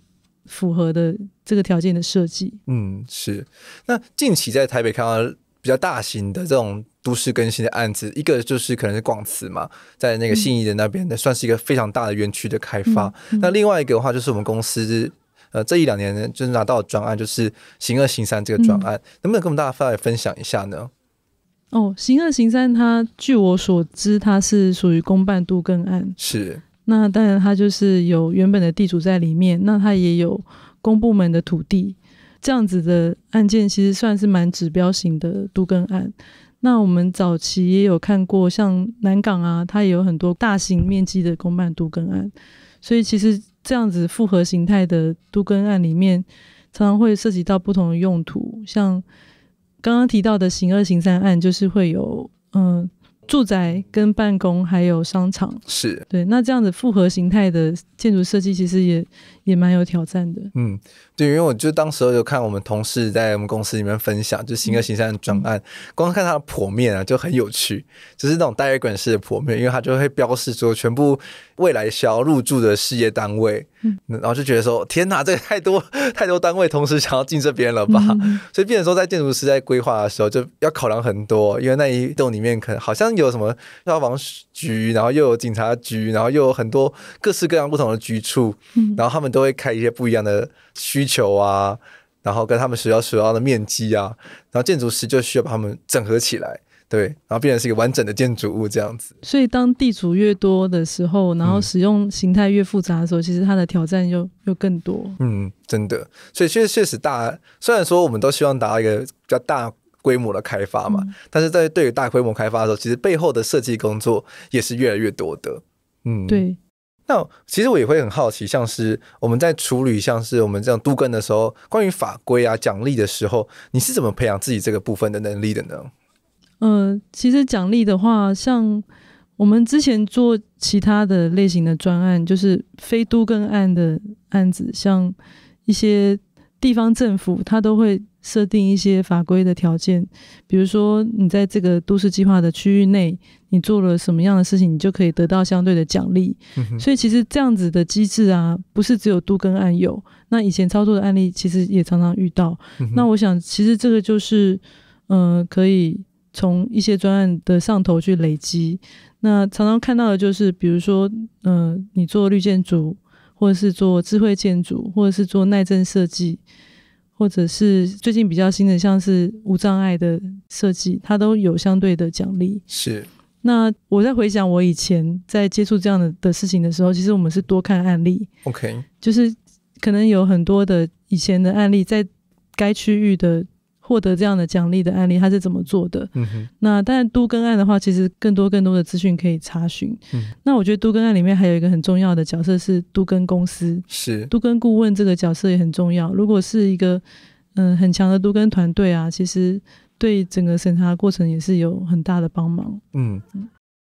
符合的这个条件的设计。嗯，是。那近期在台北看到比较大型的这种。都市更新的案子，一个就是可能是广慈嘛，在那个信义的那边，算是一个非常大的园区的开发。那另外一个的话，就是我们公司呃，这一两年呢，就是拿到专案，就是行二行三这个专案，能不能跟我们大家分分享一下呢？哦，行二行三，它据我所知，它是属于公办都更案，是那当然它就是有原本的地主在里面，那它也有公部门的土地，这样子的案件其实算是蛮指标型的都更案。那我们早期也有看过，像南港啊，它也有很多大型面积的公办都更案，所以其实这样子复合形态的都更案里面，常常会涉及到不同的用途，像刚刚提到的型二型三案，就是会有嗯住宅跟办公还有商场，是对。那这样子复合形态的建筑设计，其实也。也蛮有挑战的，嗯，对，因为我就当时候就看我们同事在我们公司里面分享，就行乐行山的专案，光看他的剖面啊，就很有趣，就是那种大热管式的剖面，因为他就会标示说全部未来需要入驻的事业单位，嗯，然后就觉得说天哪，这太多太多单位同时想要进这边了吧？所以，变说在建筑师在规划的时候就要考量很多，因为那一栋里面可能好像有什么消防局，然后又有警察局，然后又有很多各式各样不同的局处，然后他们都会开一些不一样的需求啊，然后跟他们学要所要的面积啊，然后建筑师就需要把他们整合起来，对，然后变成是一个完整的建筑物这样子。所以，当地主越多的时候，然后使用形态越复杂的时候，其实它的挑战又又更多。嗯，真的，所以确确实大，虽然说我们都希望达到一个比较大。规模的开发嘛，但是在对于大规模开发的时候，其实背后的设计工作也是越来越多的。嗯，对。那其实我也会很好奇，像是我们在处理像是我们这样都更的时候，关于法规啊、奖励的时候，你是怎么培养自己这个部分的能力的呢？嗯，其实奖励的话，像我们之前做其他的类型的专案，就是非都更案的案子，像一些地方政府，他都会。设定一些法规的条件，比如说你在这个都市计划的区域内，你做了什么样的事情，你就可以得到相对的奖励。所以其实这样子的机制啊，不是只有都跟案有，那以前操作的案例其实也常常遇到。那我想，其实这个就是，嗯，可以从一些专案的上头去累积。那常常看到的就是，比如说，嗯，你做绿建筑，或者是做智慧建筑，或者是做耐震设计。或者是最近比较新的，像是无障碍的设计，它都有相对的奖励。是，那我在回想我以前在接触这样的的事情的时候，其实我们是多看案例。OK，就是可能有很多的以前的案例在该区域的。获得这样的奖励的案例，他是怎么做的？那但都跟案的话，其实更多更多的资讯可以查询。那我觉得都跟案里面还有一个很重要的角色是都跟公司，是都跟顾问这个角色也很重要。如果是一个嗯很强的都跟团队啊，其实对整个审查过程也是有很大的帮忙。嗯。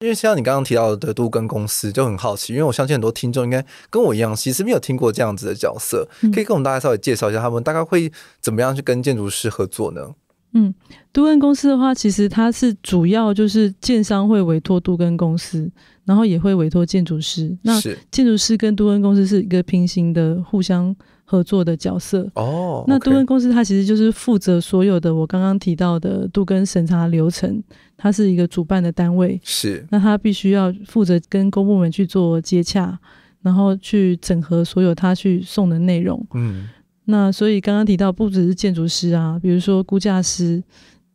因为像你刚刚提到的杜根公司，就很好奇，因为我相信很多听众应该跟我一样，其实没有听过这样子的角色，可以跟我们大家稍微介绍一下，他们大概会怎么样去跟建筑师合作呢？嗯，杜根公司的话，其实它是主要就是建商会委托杜根公司，然后也会委托建筑师，那建筑师跟杜根公司是一个平行的，互相。合作的角色哦，那杜根公司它其实就是负责所有的我刚刚提到的杜根审查流程，它是一个主办的单位。是，那他必须要负责跟公部门去做接洽，然后去整合所有他去送的内容。嗯，那所以刚刚提到不只是建筑师啊，比如说估价师，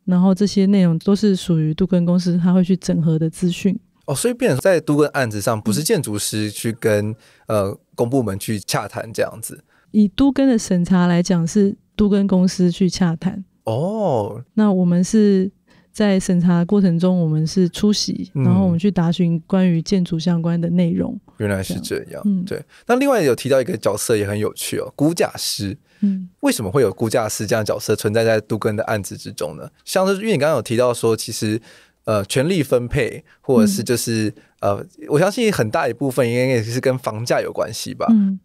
然后这些内容都是属于杜根公司他会去整合的资讯。哦，所以变在杜根案子上，不是建筑师去跟呃公部门去洽谈这样子。以都跟的审查来讲，是都跟公司去洽谈。哦，那我们是在审查过程中，我们是出席，然后我们去查询关于建筑相关的内容。原来是这样，对。那另外有提到一个角色也很有趣哦，估价师。嗯，为什么会有估价师这样角色存在在都跟的案子之中呢？像是因为你刚刚有提到说，其实呃，权力分配或者是就是呃，我相信很大一部分应该也是跟房价有关系吧。嗯。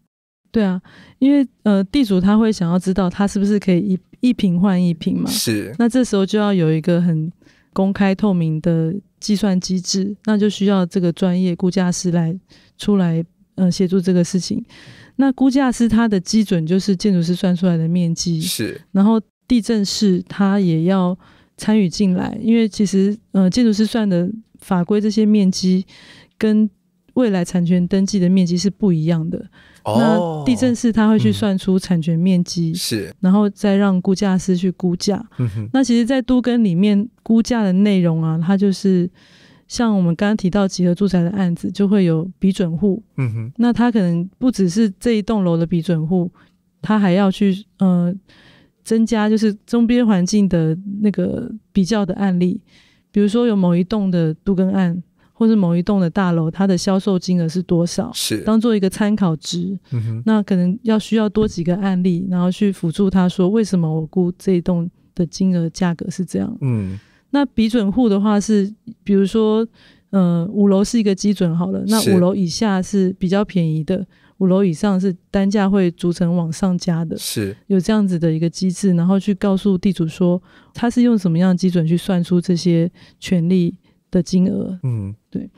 对啊，因为呃，地主他会想要知道他是不是可以一一平换一平嘛？是。那这时候就要有一个很公开透明的计算机制，那就需要这个专业估价师来出来呃协助这个事情。那估价师他的基准就是建筑师算出来的面积，是。然后地震师他也要参与进来，因为其实呃建筑师算的法规这些面积跟未来产权登记的面积是不一样的。那地震师他会去算出产权面积，是，然后再让估价师去估价。那其实，在都更里面估价的内容啊，它就是像我们刚刚提到集合住宅的案子，就会有比准户。嗯哼，那它可能不只是这一栋楼的比准户，它还要去呃增加就是周边环境的那个比较的案例，比如说有某一栋的都更案。或是某一栋的大楼，它的销售金额是多少？是当做一个参考值。那可能要需要多几个案例，然后去辅助他说为什么我估这一栋的金额价格是这样。嗯，那比准户的话是，比如说，呃，五楼是一个基准好了，那五楼以下是比较便宜的，五楼以上是单价会逐层往上加的。是，有这样子的一个机制，然后去告诉地主说，他是用什么样的基准去算出这些权利。的金额，嗯，对，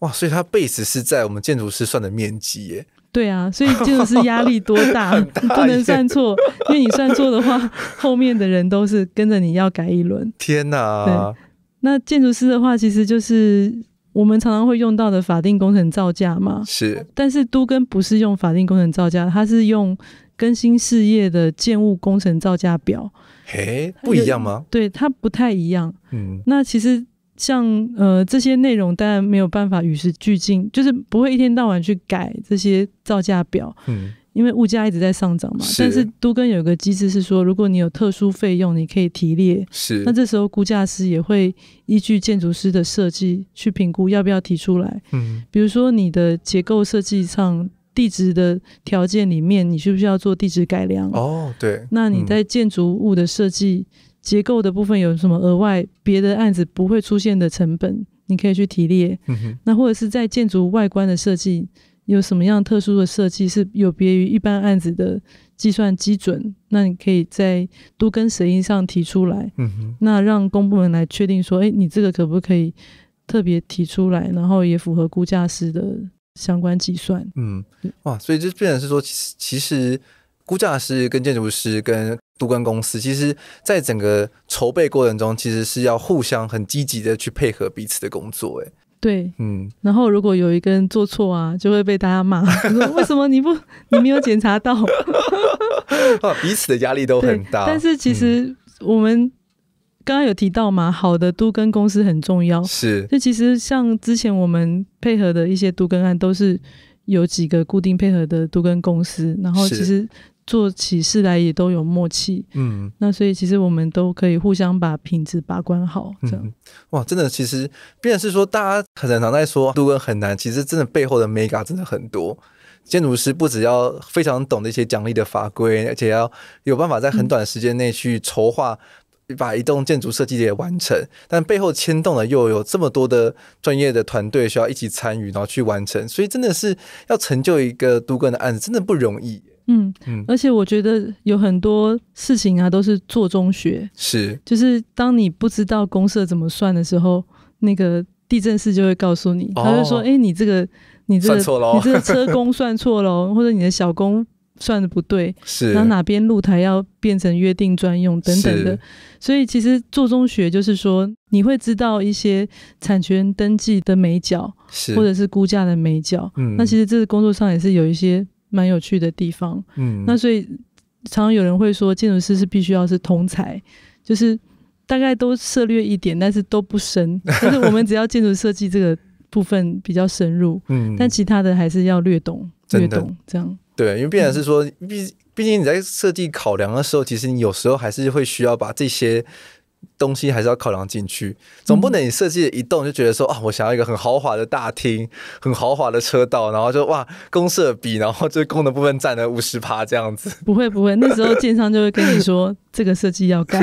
哇，所以它 base 是在我们建筑师算的面积耶，对啊，所以建筑师压力多大，不能算错，因为你算错的话，后面的人都是跟着你要改一轮。天哪，那建筑师的话，其实就是我们常常会用到的法定工程造价嘛，是，但是都跟不是用法定工程造价，它是用更新事业的建物工程造价表，诶，不一样吗？对，它不太一样，嗯，那其实。像呃这些内容当然没有办法与时俱进，就是不会一天到晚去改这些造价表，嗯，因为物价一直在上涨嘛。是。但是都跟有个机制是说，如果你有特殊费用，你可以提列。是。那这时候估价师也会依据建筑师的设计去评估要不要提出来。嗯。比如说你的结构设计上地质的条件里面，你需不需要做地质改良？哦，对。那你在建筑物的设计。结构的部分有什么额外别的案子不会出现的成本，你可以去提列。嗯那或者是在建筑外观的设计有什么样特殊的设计是有别于一般案子的计算基准，那你可以在多根神印上提出来。嗯那让公部门来确定说，哎，你这个可不可以特别提出来，然后也符合估价师的相关计算。嗯，哇，所以就变成是说，其实。估价师、跟建筑师、跟督跟公司，其实在整个筹备过程中，其实是要互相很积极的去配合彼此的工作，哎，对，嗯，然后如果有一个人做错啊，就会被大家骂，为什么你不，你没有检查到？彼此的压力都很大。但是其实我们刚刚有提到嘛，好的都跟公司很重要，是。就其实像之前我们配合的一些都跟案，都是有几个固定配合的都跟公司，然后其实。做起事来也都有默契，嗯，那所以其实我们都可以互相把品质把关好，这样哇，真的，其实变然是说大家很常在说杜根很难，其实真的背后的 mega 真的很多。建筑师不只要非常懂那些奖励的法规，而且要有办法在很短的时间内去筹划把一栋建筑设计的完成，但背后牵动了又有这么多的专业的团队需要一起参与，然后去完成，所以真的是要成就一个杜根的案子，真的不容易。嗯而且我觉得有很多事情啊，都是做中学是，就是当你不知道公社怎么算的时候，那个地震师就会告诉你，他就说：“哎，你这个你这个你这个车工算错喽，或者你的小工算的不对，是，然后哪边露台要变成约定专用等等的。”所以其实做中学就是说，你会知道一些产权登记的美角，是或者是估价的美角，嗯，那其实这个工作上也是有一些。蛮有趣的地方，嗯，那所以常常有人会说建筑师是必须要是通才，就是大概都涉略一点，但是都不深。但 是我们只要建筑设计这个部分比较深入，嗯，但其他的还是要略懂，略懂这样。对，因为必然是说，毕毕竟你在设计考量的时候，其实你有时候还是会需要把这些。东西还是要考量进去，总不能你设计一栋就觉得说啊，我想要一个很豪华的大厅，很豪华的车道，然后就哇，公设比然后这公的部分占了五十趴这样子。不会不会，那时候建商就会跟你说，这个设计要盖，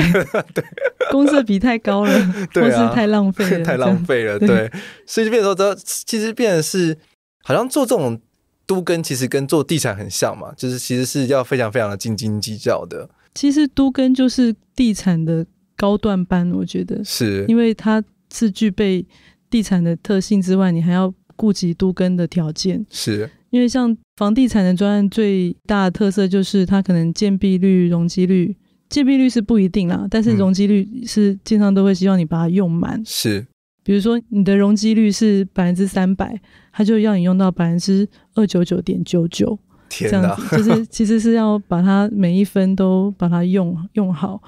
对，公设比太高了，对啊，太浪费，太浪费了，对，所以就变成说，其实变成是，好像做这种都跟其实跟做地产很像嘛，就是其实是要非常非常的斤斤计较的。其实都跟就是地产的。高段班，我觉得是因为它是具备地产的特性之外，你还要顾及都跟的条件。是因为像房地产的专案，最大的特色就是它可能建蔽率、容积率，建蔽率是不一定啦，但是容积率是经常都会希望你把它用满。是，比如说你的容积率是百分之三百，它就要你用到百分之二九九点九九，这样子就是其实是要把它每一分都把它用用好。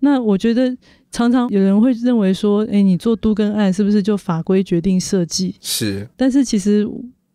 那我觉得常常有人会认为说，哎，你做都更案是不是就法规决定设计？是。但是其实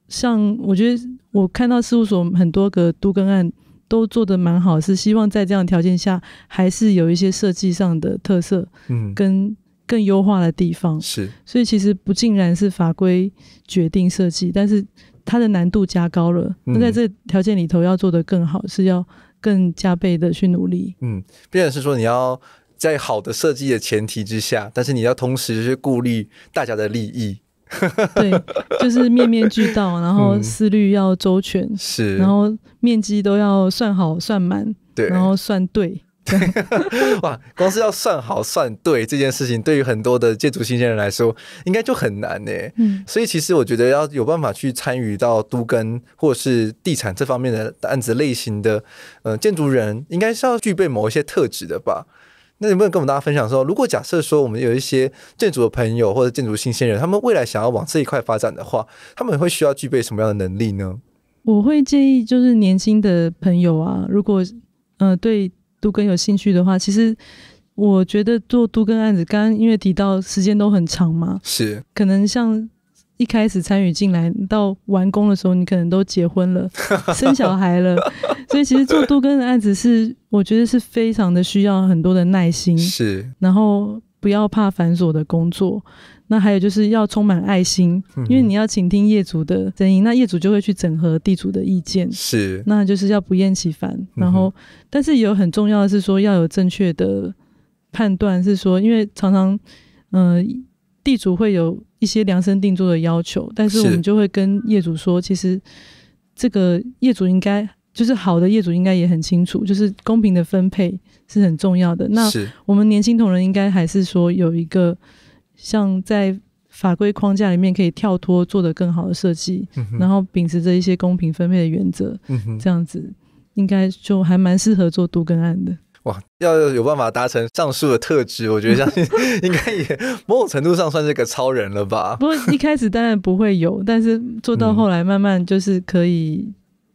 像我觉得我看到事务所很多个都更案都做的蛮好，是希望在这样条件下还是有一些设计上的特色，嗯，跟更优化的地方。是。所以其实不尽然是法规决定设计，但是它的难度加高了。那在这条件里头要做的更好，是要。更加倍的去努力，嗯，必然是说你要在好的设计的前提之下，但是你要同时去顾虑大家的利益，对，就是面面俱到，然后思虑要周全，是，然后面积都要算好算满，对，然后算对。哇，光是要算好算对这件事情，对于很多的建筑新鲜人来说，应该就很难呢。嗯，所以其实我觉得要有办法去参与到都跟或是地产这方面的案子类型的，呃，建筑人应该是要具备某一些特质的吧？那有没有跟我们大家分享说，如果假设说我们有一些建筑的朋友或者建筑新鲜人，他们未来想要往这一块发展的话，他们会需要具备什么样的能力呢？我会建议就是年轻的朋友啊，如果呃对。杜根有兴趣的话，其实我觉得做杜根案子，刚刚因为提到时间都很长嘛，是可能像一开始参与进来到完工的时候，你可能都结婚了、生小孩了，所以其实做杜根的案子是，我觉得是非常的需要很多的耐心，是，然后。不要怕繁琐的工作，那还有就是要充满爱心，因为你要倾听业主的声音，那业主就会去整合地主的意见，是，那就是要不厌其烦。然后，但是有很重要的是说要有正确的判断，是说，因为常常，嗯，地主会有一些量身定做的要求，但是我们就会跟业主说，其实这个业主应该。就是好的业主应该也很清楚，就是公平的分配是很重要的。那我们年轻同仁应该还是说有一个像在法规框架里面可以跳脱做的更好的设计，然后秉持着一些公平分配的原则，这样子应该就还蛮适合做独根案的。哇，要有办法达成上述的特质，我觉得相信 应该也某种程度上算是个超人了吧。不过一开始当然不会有，但是做到后来慢慢就是可以。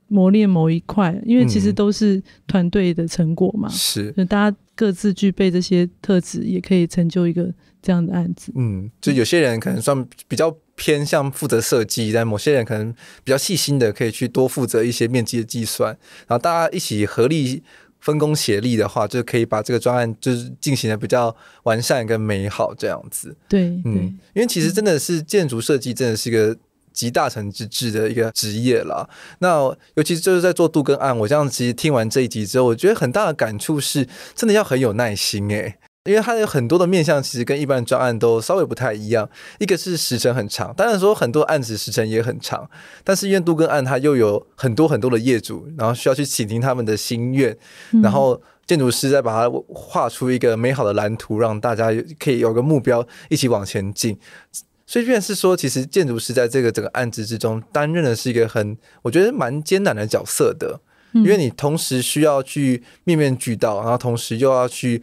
磨练某一块，因为其实都是团队的成果嘛，是，就大家各自具备这些特质，也可以成就一个这样的案子。嗯，就有些人可能算比较偏向负责设计，但某些人可能比较细心的，可以去多负责一些面积的计算，然后大家一起合力分工协力的话，就可以把这个专案就是进行的比较完善跟美好这样子。对，嗯，因为其实真的是建筑设计，真的是一个。集大成之治的一个职业了。那尤其就是在做杜根案，我这样其实听完这一集之后，我觉得很大的感触是，真的要很有耐心哎，因为它有很多的面向，其实跟一般的专案都稍微不太一样。一个是时程很长，当然说很多案子时程也很长，但是因为杜根案，它又有很多很多的业主，然后需要去倾听他们的心愿，然后建筑师再把它画出一个美好的蓝图，让大家可以有个目标一起往前进。所以，便然是说，其实建筑师在这个整个案子之中担任的是一个很，我觉得蛮艰难的角色的，因为你同时需要去面面俱到，然后同时又要去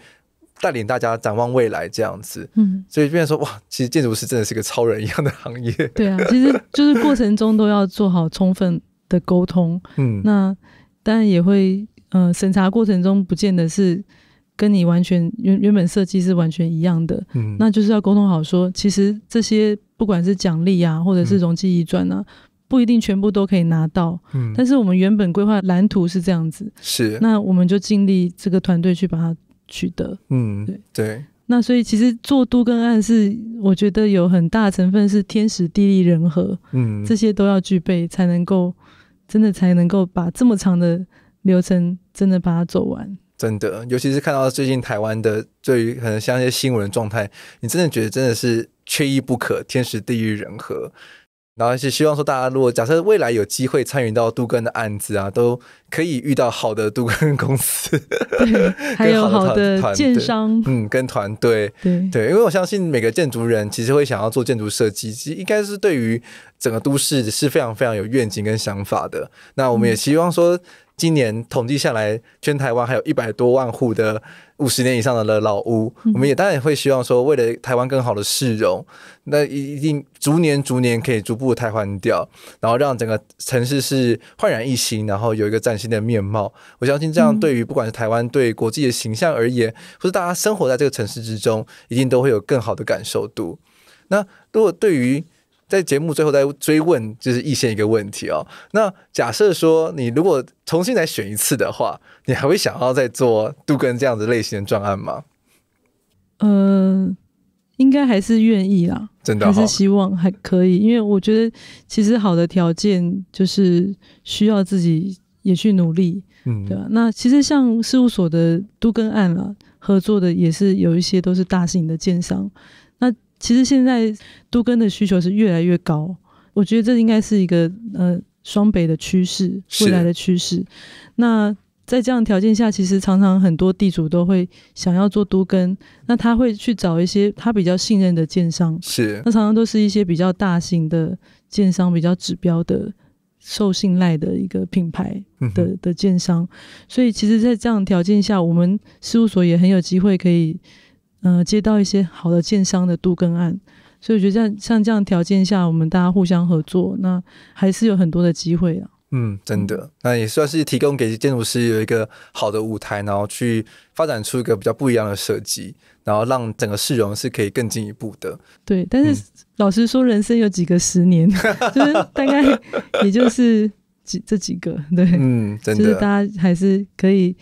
带领大家展望未来这样子。嗯，所以变说，哇，其实建筑师真的是个超人一样的行业。对啊，其实就是过程中都要做好充分的沟通。嗯，那然也会，嗯，审查过程中不见得是。跟你完全原原本设计是完全一样的，嗯，那就是要沟通好，说其实这些不管是奖励啊，或者是容积移转啊，不一定全部都可以拿到，嗯，但是我们原本规划蓝图是这样子，是，那我们就尽力这个团队去把它取得，嗯，对对，那所以其实做都跟案是我觉得有很大成分是天时地利人和，嗯，这些都要具备才能够真的才能够把这么长的流程真的把它走完。真的，尤其是看到最近台湾的最可能像一些新闻的状态，你真的觉得真的是缺一不可，天时地利人和。然后是希望说，大家如果假设未来有机会参与到杜根的案子啊，都可以遇到好的杜根公司，跟好的建商，嗯，跟团队。对对，因为我相信每个建筑人其实会想要做建筑设计，其实应该是对于整个都市是非常非常有愿景跟想法的。那我们也希望说。今年统计下来，全台湾还有一百多万户的五十年以上的老屋，我们也当然会希望说，为了台湾更好的市容，那一定逐年逐年可以逐步汰换掉，然后让整个城市是焕然一新，然后有一个崭新的面貌。我相信这样对于不管是台湾对国际的形象而言，或是大家生活在这个城市之中，一定都会有更好的感受度。那如果对于在节目最后再追问，就是预先一个问题哦。那假设说你如果重新来选一次的话，你还会想要再做杜根这样子类型的专案吗？嗯，应该还是愿意啦，真的还是希望还可以，因为我觉得其实好的条件就是需要自己也去努力，嗯，对吧？那其实像事务所的杜根案啊，合作的也是有一些都是大型的建商。其实现在都耕的需求是越来越高，我觉得这应该是一个呃双北的趋势，未来的趋势。那在这样条件下，其实常常很多地主都会想要做都耕，那他会去找一些他比较信任的建商，是。那常常都是一些比较大型的建商，比较指标的、受信赖的一个品牌的的建商。所以，其实，在这样条件下，我们事务所也很有机会可以。嗯，接到一些好的建商的度跟案，所以我觉得像像这样条件下，我们大家互相合作，那还是有很多的机会啊。嗯，真的，那也算是提供给建筑师有一个好的舞台，然后去发展出一个比较不一样的设计，然后让整个市容是可以更进一步的。对，但是老实说，人生有几个十年，就是大概也就是几这几个，对，嗯，真的，就是大家还是可以。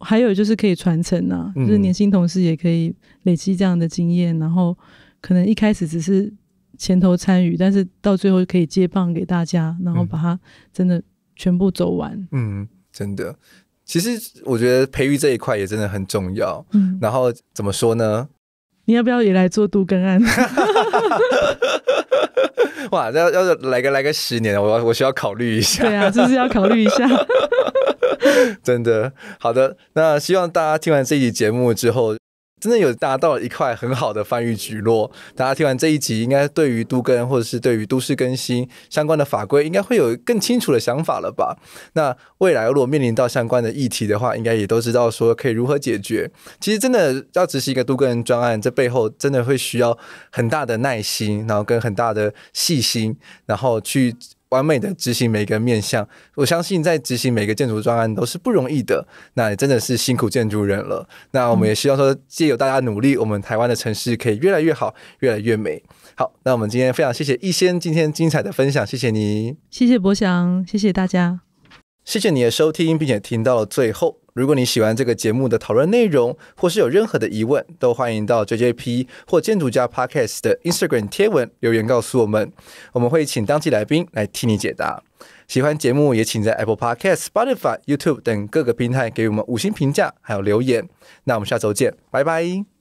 还有就是可以传承啊，就是年轻同事也可以累积这样的经验，然后可能一开始只是前头参与，但是到最后可以接棒给大家，然后把它真的全部走完。嗯，真的，其实我觉得培育这一块也真的很重要。嗯，然后怎么说呢？你要不要也来做杜根案？哇，要要来个来个十年，我我需要考虑一下。对啊，就是要考虑一下。真的，好的，那希望大家听完这一集节目之后，真的有达到一块很好的翻译局落。大家听完这一集，应该对于都更或者是对于都市更新相关的法规，应该会有更清楚的想法了吧？那未来如果面临到相关的议题的话，应该也都知道说可以如何解决。其实真的要执行一个都更专案，这背后真的会需要很大的耐心，然后跟很大的细心，然后去。完美的执行每一个面向，我相信在执行每个建筑专案都是不容易的，那也真的是辛苦建筑人了。那我们也希望说，借由大家努力，我们台湾的城市可以越来越好，越来越美好。那我们今天非常谢谢一仙今天精彩的分享，谢谢你，谢谢博翔，谢谢大家。谢谢你的收听，并且听到了最后。如果你喜欢这个节目的讨论内容，或是有任何的疑问，都欢迎到 JJP 或建筑家 Podcast 的 Instagram 贴文留言告诉我们。我们会请当期来宾来替你解答。喜欢节目也请在 Apple Podcast、Spotify、YouTube 等各个平台给我们五星评价，还有留言。那我们下周见，拜拜。